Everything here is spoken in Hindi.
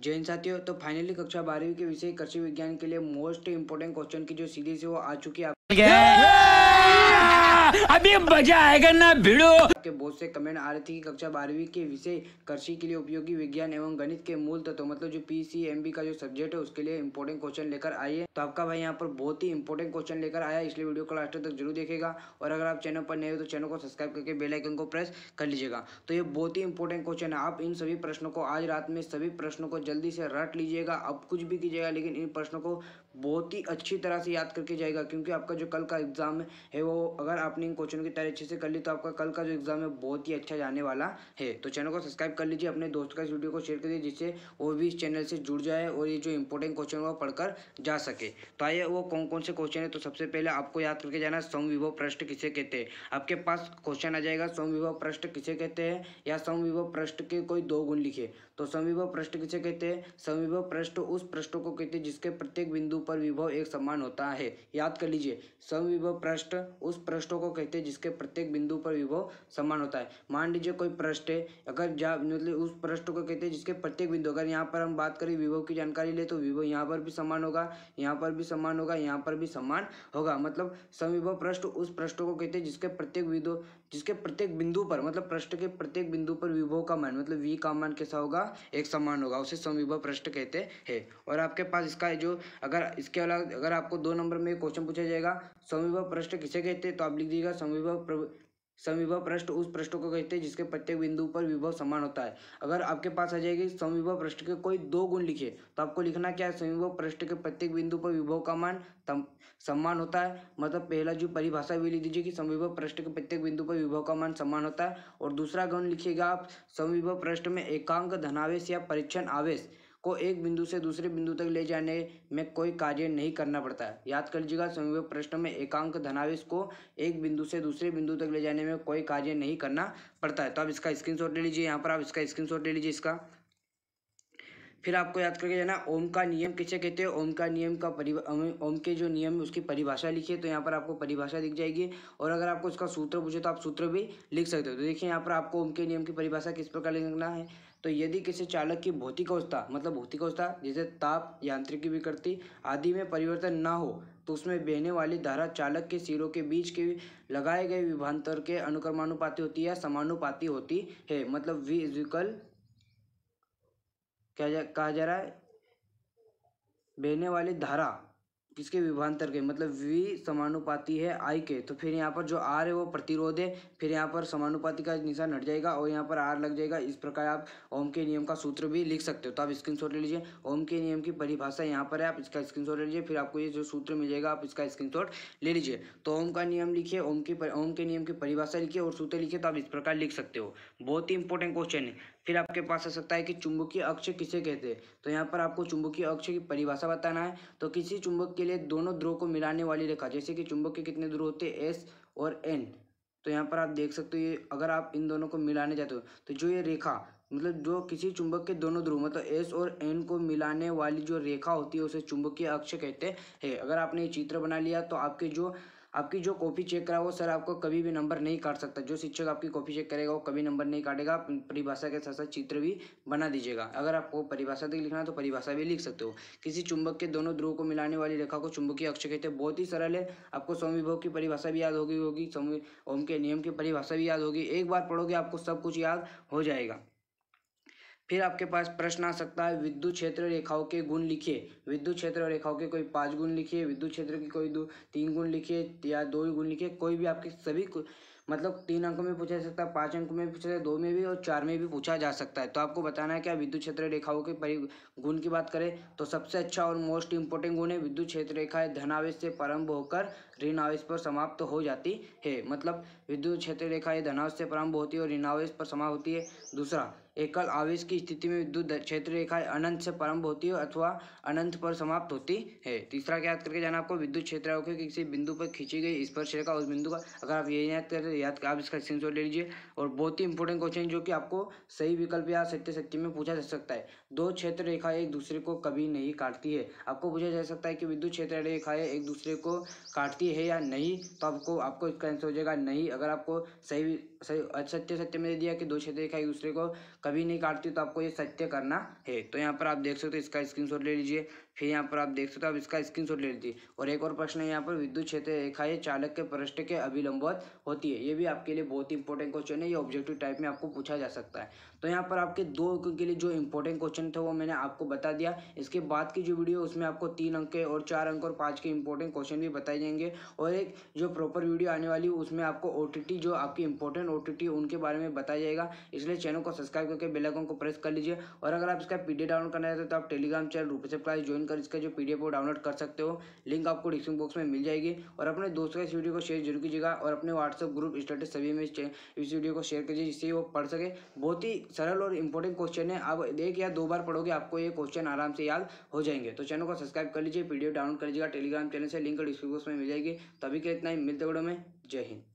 जैन साथियों तो फाइनली कक्षा बारहवीं के विषय कृषि विज्ञान के लिए मोस्ट इम्पोर्टेंट क्वेश्चन की जो सीरीज है वो आ चुकी है अभी मजा आएगा ना भिड़ो आपके बहुत से कमेंट आ रहे थे कि कक्षा बारहवीं के विषय कृषि के लिए उपयोगी विज्ञान एवं गणित के मूल तत्व तो मतलब जो पीसीएमबी का जो सब्जेक्ट है उसके लिए इंपॉर्टेंट क्वेश्चन लेकर आइए तो आपका भाई यहाँ पर बहुत ही इंपॉर्टेंट क्वेश्चन लेकर आया इसलिए वीडियो को लास्ट तक जरूर देखेगा और अगर आप चैनल पर नए हो तो चैनल को सब्सक्राइब करके बेलाइकन को प्रेस कर लीजिएगा तो ये बहुत ही इंपॉर्टेंट क्वेश्चन है आप इन सभी प्रश्नों को आज रात में सभी प्रश्नों को जल्दी से रट लीजिएगा अब कुछ भी कीजिएगा लेकिन इन प्रश्नों को बहुत ही अच्छी तरह से याद करके जाएगा क्योंकि आपका जो कल का एग्जाम है वो अगर आपने इन क्वेश्चन की तैयारी अच्छे से कर ली तो आपका कल का जो एग्जाम भविष्यकाल में बहुत ही अच्छा जाने वाला है तो चैनल को सब्सक्राइब कर लीजिए अपने दोस्तों का इस वीडियो को शेयर कर दीजिए जिससे वो भी इस चैनल से जुड़ जाए और ये जो इंपॉर्टेंट क्वेश्चन है वो पढ़कर जा सके तो आइए वो कौन कौन से क्वेश्चन है तो सबसे पहले आपको याद करके जाना सम विभव प्रश्न किसे कहते हैं आपके पास क्वेश्चन आ जाएगा सम विभव प्रश्न किसे कहते हैं या सम विभव प्रश्न के कोई दो गुण लिखे तो सम विभव प्रश्न किसे कहते हैं सम विभव प्रश्न उस प्रश्न को कहते हैं जिसके प्रत्येक बिंदु पर विभव एक समान होता है याद कर लीजिए सम विभव प्रश्न उस प्रश्न को कहते हैं जिसके प्रत्येक बिंदु पर विभव समान होता है मान लीजिए कोई प्रश्न है अगर जा मतलब उस प्रश्न को कहते हैं जिसके प्रत्येक बिंदु अगर यहाँ पर हम बात करें विभव की जानकारी ले तो विभव यहाँ पर भी समान होगा यहाँ पर भी समान होगा यहाँ पर भी समान होगा मतलब समविभव प्रश्न उस प्रश्न को कहते हैं जिसके प्रत्येक विधो जिसके प्रत्येक बिंदु पर मतलब प्रश्न के प्रत्येक बिंदु पर विभव का मान मतलब वी का मान कैसा होगा एक समान होगा उसे समविभव प्रश्न कहते हैं और आपके पास इसका जो अगर इसके अलावा अगर आपको दो नंबर में क्वेश्चन पूछा जाएगा समविभव प्रश्न किसे कहते हैं तो आप लिख दीजिएगा समविभव समविभव पृष्ठ उस पृष्ठ को कहते हैं जिसके प्रत्येक बिंदु पर विभव समान होता है अगर आपके पास आ जाएगी समविभव पृष्ठ के कोई दो गुण लिखे तो आपको लिखना क्या है समविभव पृष्ठ के प्रत्येक बिंदु पर विभव का मान समान होता है मतलब पहला जो परिभाषा भी लिख दीजिए कि समविभव पृष्ठ के प्रत्येक बिंदु पर विभव का मान समान होता है और दूसरा गुण लिखिएगा आप समविभव पृष्ठ में एकांक धनावेश या परीक्षण आवेश को एक बिंदु से दूसरे बिंदु तक ले जाने में कोई कार्य नहीं करना पड़ता है याद कर लीजिएगा संयोग प्रश्न में एकांक धनावेश को एक बिंदु से दूसरे बिंदु तक ले जाने में कोई कार्य नहीं करना पड़ता है तो आप इसका शॉट ले लीजिए यहाँ पर आप इसका शॉट ले लीजिए इसका फिर आपको याद करके जाना ओम का नियम किसे कहते हैं ओम का नियम का परि ओम के जो नियम है उसकी परिभाषा लिखिए तो यहाँ पर आपको परिभाषा दिख जाएगी और अगर आपको इसका सूत्र पूछे तो आप सूत्र भी लिख सकते हो तो देखिए यहाँ पर आपको ओम के नियम की परिभाषा किस प्रकार लिखना है तो यदि किसी चालक की भौतिक अवस्था मतलब भौतिक अवस्था जैसे ताप यांत्रिकी विकृति आदि में परिवर्तन ना हो तो उसमें बहने वाली धारा चालक के सिरों के बीच के लगाए गए विभांतर के अनुक्रमानुपाति होती है या होती है मतलब वी क्या जा, कहा जा रहा है बहने वाली धारा किसके विभांतर के मतलब वी समानुपाती है आई के तो फिर यहाँ पर जो आर है वो प्रतिरोध है फिर यहाँ पर समानुपाती का निशान हट जाएगा और यहाँ पर आर लग जाएगा इस प्रकार आप ओम के नियम का सूत्र भी लिख सकते हो तो आप स्क्रीनशॉट ले लीजिए ओम के नियम की परिभाषा यहाँ पर है आप इसका स्क्रीनशॉट ले लीजिए फिर आपको ये जो सूत्र मिल जाएगा आप इसका शॉट ले लीजिए तो ओम का नियम लिखिए ओम की ओम के नियम की परिभाषा लिखिए और सूत्र लिखिए तो आप इस प्रकार लिख सकते हो बहुत ही इंपॉर्टेंट क्वेश्चन है फिर आपके पास आ सकता है कि चुंबकीय अक्ष किसे कहते हैं तो यहाँ पर आपको चुंबकीय अक्ष की परिभाषा बताना है तो किसी चुंबक के लिए दोनों ध्रुव को मिलाने वाली रेखा जैसे कि चुंबक के कितने ध्रुव होते हैं एस और एन तो यहाँ पर आप देख सकते हो ये अगर आप इन दोनों को मिलाने जाते हो तो जो ये रेखा मतलब जो किसी चुंबक के दोनों ध्रुव मतलब एस और एन को मिलाने वाली जो रेखा होती है उसे चुंबकीय अक्ष कहते हैं अगर आपने ये चित्र बना लिया तो आपके जो आपकी जो कॉपी चेक करा वो सर आपको कभी भी नंबर नहीं काट सकता जो शिक्षक आपकी कॉपी चेक करेगा वो कभी नंबर नहीं काटेगा परिभाषा के साथ साथ चित्र भी बना दीजिएगा अगर आपको परिभाषा तक लिखना है तो परिभाषा भी लिख सकते हो किसी चुंबक के दोनों ध्रुव को मिलाने वाली रेखा को चुंबकीय अक्ष कहते हैं बहुत ही सरल है आपको सोम की परिभाषा भी याद होगी होगी ओम के नियम की परिभाषा भी याद होगी एक बार पढ़ोगे आपको सब कुछ याद हो जाएगा फिर आपके पास प्रश्न आ सकता है विद्युत क्षेत्र रेखाओं के गुण लिखिए विद्युत क्षेत्र रेखाओं के कोई पाँच गुण लिखिए विद्युत क्षेत्र के कोई दो तीन गुण लिखिए या दो गुण लिखिए कोई भी आपके सभी मतलब तीन अंकों में पूछा जा सकता है पाँच अंकों में पूछा जाए दो में भी और चार में भी पूछा जा सकता है तो आपको बताना है क्या विद्युत क्षेत्र रेखाओं के परि गुण की बात करें तो सबसे अच्छा और मोस्ट इम्पोर्टेंट गुण है विद्युत क्षेत्र रेखा धनावेश से प्रारंभ होकर ऋण आवेश पर समाप्त हो जाती है मतलब विद्युत क्षेत्र रेखाएं धनावेश से प्रारंभ होती है और ऋणावेश पर समाप्त होती है दूसरा एकल आवेश की स्थिति में विद्युत क्षेत्र रेखा अनंत से प्रारंभ होती है अथवा अनंत पर समाप्त होती है तीसरा क्या याद करके जाना आपको विद्युत क्षेत्र की किसी बिंदु पर खींची गई स्पर्श रेखा उस बिंदु का अगर आप ये याद करते याद कर आप इसका स्क्रीनशॉट ले लीजिए और बहुत ही इंपॉर्टेंट क्वेश्चन जो कि आपको सही विकल्प या सत्य सत्य में पूछा जा सकता है दो क्षेत्र रेखा एक दूसरे को कभी नहीं काटती है आपको पूछा जा सकता है कि विद्युत क्षेत्र रेखाएं एक दूसरे को काटती है या नहीं तो आपको आपको इसका आंसर हो जाएगा नहीं अगर आपको सही सही सत्य सत्य में दे दिया कि दो क्षेत्र रेखा एक दूसरे को कभी नहीं काटती तो आपको ये सत्य करना है तो यहाँ पर आप देख सकते हो इसका स्क्रीनशॉट ले लीजिए फिर यहाँ पर आप देख सकते हो आप इसका स्क्रीन ले लीजिए और एक और प्रश्न है यहाँ पर विद्युत क्षेत्र ये चालक के पृष्ठ के अभिलंबत होती है ये भी आपके लिए बहुत ही इंपॉर्टेंट क्वेश्चन है ये ऑब्जेक्टिव टाइप में आपको पूछा जा सकता है तो यहाँ पर आपके दो अंकों के लिए जो इंपॉर्टेंट क्वेश्चन थे वो मैंने आपको बता दिया इसके बाद की जो वीडियो उसमें आपको तीन अंक और चार अंक और पाँच के इंपॉर्टेंट क्वेश्चन भी बताए जाएंगे और एक जो प्रॉपर वीडियो आने वाली उसमें आपको ओ जो आपकी इंपॉर्टेंट ओ उनके बारे में बताया जाएगा इसलिए चैनल को सब्सक्राइब करके बेलाइकॉन को प्रेस कर लीजिए और अगर आप इसका पी डाउनलोड करना चाहते हो तो आप टेलीग्राम चैनल से प्राइस ज्वाइन ओपन कर इसका जो पी वो डाउनलोड कर सकते हो लिंक आपको डिस्क्रिप्शन बॉक्स में मिल जाएगी और अपने दोस्तों का इस वीडियो को शेयर जरूर कीजिएगा और अपने व्हाट्सअप ग्रुप स्टेटस सभी में इस वीडियो को शेयर कीजिए जिससे वो पढ़ सके बहुत ही सरल और इंपॉर्टेंट क्वेश्चन है आप एक या दो बार पढ़ोगे आपको ये क्वेश्चन आराम से याद हो जाएंगे तो चैनल को सब्सक्राइब कर लीजिए पी डाउनलोड कर लीजिएगा टेलीग्राम चैनल से लिंक डिस्क्रिप्शन बॉक्स में मिल जाएगी तभी के इतना ही मिलते वीडियो में जय हिंद